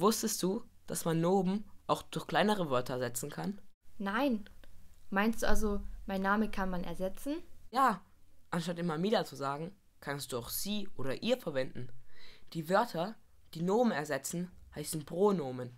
Wusstest du, dass man Nomen auch durch kleinere Wörter ersetzen kann? Nein. Meinst du also, mein Name kann man ersetzen? Ja. Anstatt immer Mila zu sagen, kannst du auch sie oder ihr verwenden. Die Wörter, die Nomen ersetzen, heißen Pronomen.